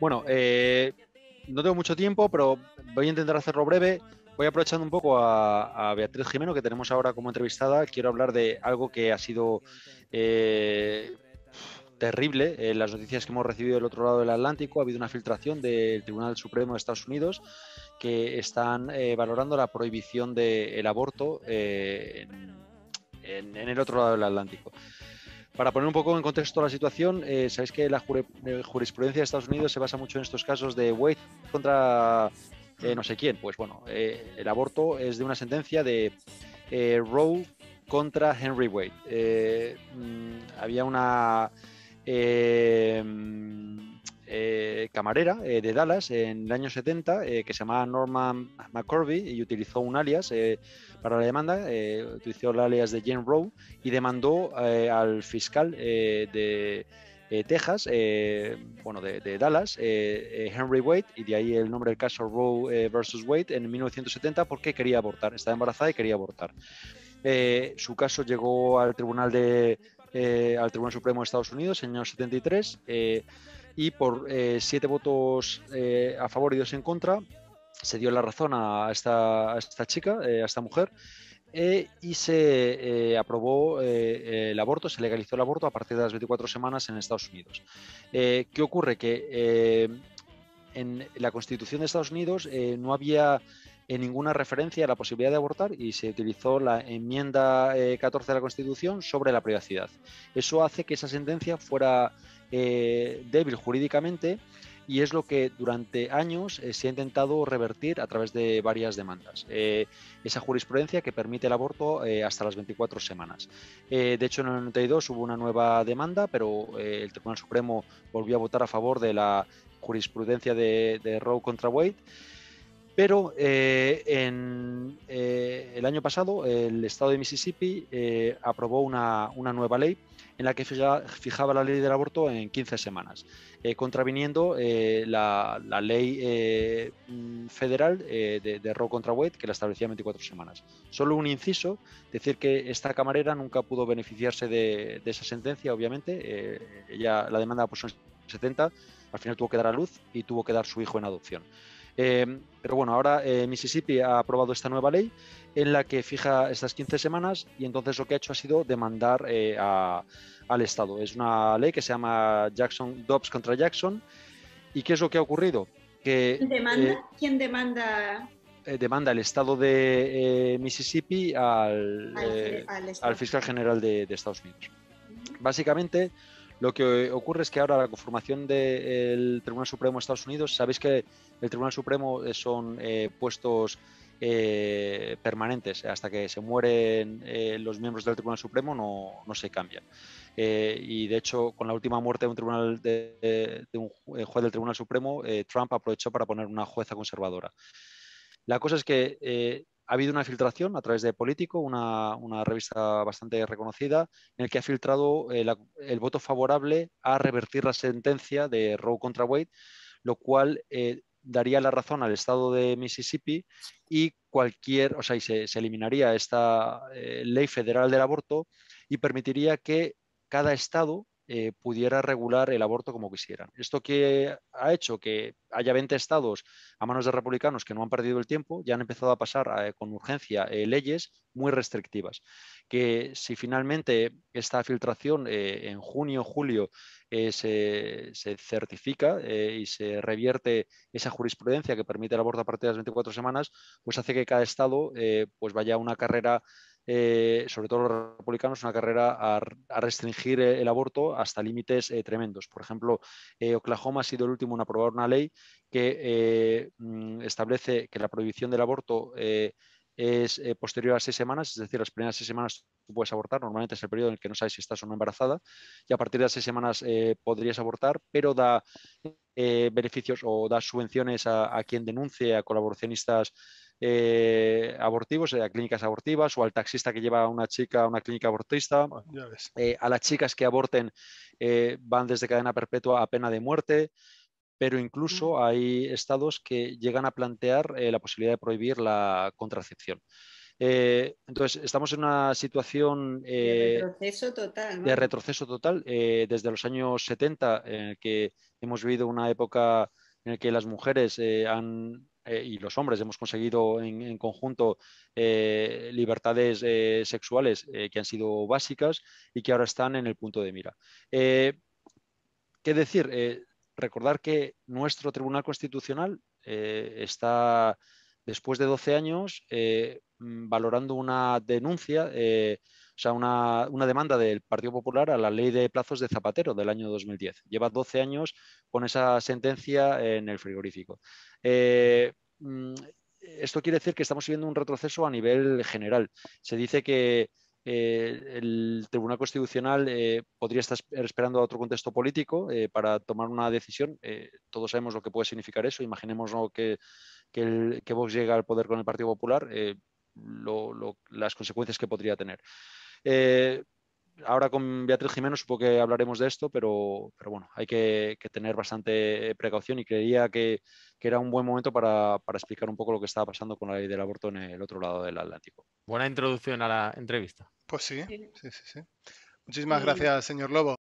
Bueno, eh, no tengo mucho tiempo, pero voy a intentar hacerlo breve. Voy aprovechando un poco a, Beatriz Jimeno, que tenemos ahora como entrevistada. Quiero hablar de algo que ha sido eh, terrible. En eh, las noticias que hemos recibido del otro lado del Atlántico, ha habido una filtración del Tribunal Supremo de Estados Unidos que están valorando la prohibición del aborto en el otro lado del Atlántico. Para poner un poco en contexto la situación, eh, sabéis que la eh, jurisprudencia de Estados Unidos se basa mucho en estos casos de Wade contra eh, no sé quién. Pues bueno, el aborto es de una sentencia de Roe contra Henry Wade. Mm, había una eh, camarera eh, de Dallas en el año 70 eh, que se llamaba Norman McCorvey y utilizó un alias para la demanda, utilizó el alias de Jane Rowe y demandó al fiscal de Texas, bueno, de, Dallas, Henry Wade, y de ahí el nombre del caso Roe versus Wade en 1970 porque quería abortar, estaba embarazada y quería abortar. su caso llegó al tribunal de al Tribunal Supremo de Estados Unidos en el año 73 y por eh, siete votos eh, a favor y dos en contra se dio la razón a esta, chica, eh, a esta mujer, y se aprobó el aborto, se legalizó el aborto a partir de las 24 semanas en Estados Unidos. ¿Qué ocurre? Que en la Constitución de Estados Unidos no había ninguna referencia a la posibilidad de abortar y se utilizó la enmienda 14 de la Constitución sobre la privacidad. Eso hace que esa sentencia fuera eh, débil jurídicamente y es lo que durante años eh, se ha intentado revertir a través de varias demandas. Eh, esa jurisprudencia que permite el aborto hasta las 24 semanas. de hecho, en el 92 hubo una nueva demanda, pero el Tribunal Supremo volvió a votar a favor de la jurisprudencia de, de Roe contra Wade. Pero eh, en eh, el año pasado el estado de Mississippi eh, aprobó una, nueva ley en la que fijaba la ley del aborto en 15 semanas, contraviniendo la, ley mm, federal de, de, Roe contra Wade que la establecía 24 semanas. Solo un inciso, decir que esta camarera nunca pudo beneficiarse de, esa sentencia, obviamente. ella, la demanda por en 70, al final tuvo que dar a luz y tuvo que dar su hijo en adopción. Em, pero bueno, ahora eh, Mississippi ha aprobado esta nueva ley en la que fija estas 15 semanas y entonces lo que ha hecho ha sido demandar eh, al Estado. Es una ley que se llama Jackson Dobbs contra Jackson. ¿Y qué es lo que ha ocurrido? Que, ¿Demanda? Eh, ¿Quién demanda? demanda el Estado de Mississippi al, fiscal general de, de Estados Unidos. Básicamente, lo que ocurre es que ahora la conformación del Tribunal Supremo de Estados Unidos, sabéis que el Tribunal Supremo eh, son eh, puestos eh, permanentes, hasta que se mueren los miembros del Tribunal Supremo no, se cambian. y de hecho, con la última muerte de un, tribunal de un juez del Tribunal Supremo, Trump aprovechó para poner una jueza conservadora. La cosa es que ha habido una filtración a través de Político, una, revista bastante reconocida, en el que ha filtrado eh, el, voto favorable a revertir la sentencia de Roe contra Wade, lo cual eh, daría la razón al estado de Mississippi y cualquier, o sea, se, eliminaría esta eh, ley federal del aborto y permitiría que cada estado eh, pudiera regular el aborto como quisieran. Esto que ha hecho que haya 20 estados a manos de republicanos que no han perdido el tiempo, ya han empezado a pasar eh, con urgencia eh, leyes muy restrictivas, que si finalmente esta filtración en junio, o julio se, certifica y se revierte esa jurisprudencia que permite el aborto a partir de las 24 semanas, pues hace que cada estado pues vaya a una carrera eh, sobre todo los republicanos, una carrera a, restringir eh, el, aborto hasta límites eh, tremendos. Por ejemplo, Oklahoma ha sido el último en aprobar una ley que mm, establece que la prohibición del aborto es posterior a seis semanas, es decir, las primeras seis semanas tú puedes abortar, normalmente es el periodo en el que no sabes si estás o no embarazada, y a partir de las seis semanas podrías abortar, pero da beneficios o da subvenciones a, a quien denuncie a colaboracionistas eh, abortivos, eh, a clínicas abortivas, o al taxista que lleva a una chica a una clínica abortista, eh, a las chicas que aborten van desde cadena perpetua a pena de muerte, pero incluso hay estados que llegan a plantear la posibilidad de prohibir la contracepción. entonces, estamos en una situación de retroceso total. desde los años 70, en el que hemos vivido una época en la que las mujeres han eh, y los hombres hemos conseguido en, conjunto eh, libertades eh, sexuales que han sido básicas y que ahora están en el punto de mira. ¿Qué decir? recordar que nuestro Tribunal Constitucional está, después de 12 años, mm, valorando una denuncia o sea, una, demanda del Partido Popular a la ley de plazos de Zapatero del año 2010. Lleva 12 años con esa sentencia en el frigorífico. Eh, mm, esto quiere decir que estamos viviendo un retroceso a nivel general. Se dice que eh, el Tribunal Constitucional eh, podría estar esperando a otro contexto político para tomar una decisión. todos sabemos lo que puede significar eso. Imaginemos que, que, Vox llega al poder con el Partido Popular, las consecuencias que podría tener. Eh, ahora con Beatriz Jimeno supongo que hablaremos de esto, pero, pero bueno, hay que, tener bastante precaución y creía que, era un buen momento para, para, explicar un poco lo que estaba pasando con la ley del aborto en el otro lado del Atlántico. Buena introducción a la entrevista. Pues sí, sí, sí. sí. Muchísimas gracias, señor Lobo.